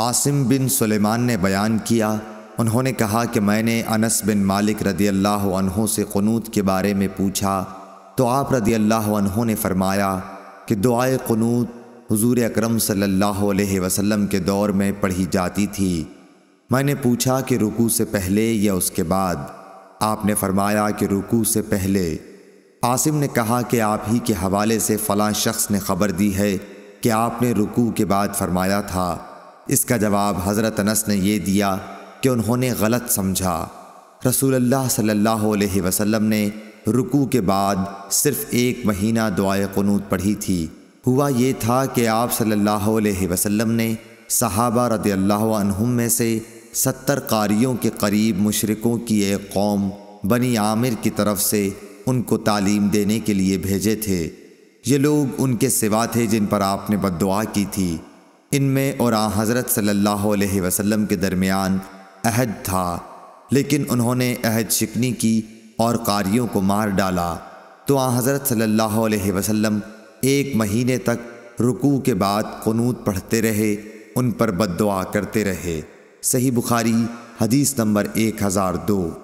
आसिम बिन सुलेमान ने बयान किया उन्होंने कहा कि मैंने अनस बिन मालिक रदी अल्लाह से क़नूत के बारे में पूछा तो आप रदी अल्लाह ने फ़रमाया कि दुआए क़नूत हज़ूर अक्रम सल्लल्लाहु के दौर में पढ़ी जाती थी मैंने पूछा कि रुकू से पहले या उसके बाद आपने फरमाया कि रुकू से पहले आसिम ने कहा कि आप ही के हवाले से फ़लाँ शख्स ने ख़बर दी है कि आपने रुकू के बाद फरमाया था इसका जवाब हज़रत अनस ने यह दिया कि उन्होंने गलत समझा रसूलुल्लाह सल्लल्लाहु अलैहि वसल्लम ने रुकू के बाद सिर्फ़ एक महीना दुआए क़नूत पढ़ी थी हुआ ये था कि आप सल्लल्लाहु अलैहि वसल्लम ने सहाबा रदी अल्लाह में से सत्तर कारियों के करीब मुशरकों की एक कौम बनी आमिर की तरफ से उनको तालीम देने के लिए भेजे थे ये लोग उनके सिवा थे जिन पर आपने बद की थी इनमें और आ हज़रत सल्लल्लाहु वसम के दरमियान अहद था लेकिन उन्होंने अहद शिकनी की और कारियों को मार डाला तो आ हज़रत सल्लल्लाहु एक महीने तक रुकू के बाद कनूत पढ़ते रहे उन पर बद करते रहे सही बुखारी हदीस नंबर एक हज़ार दो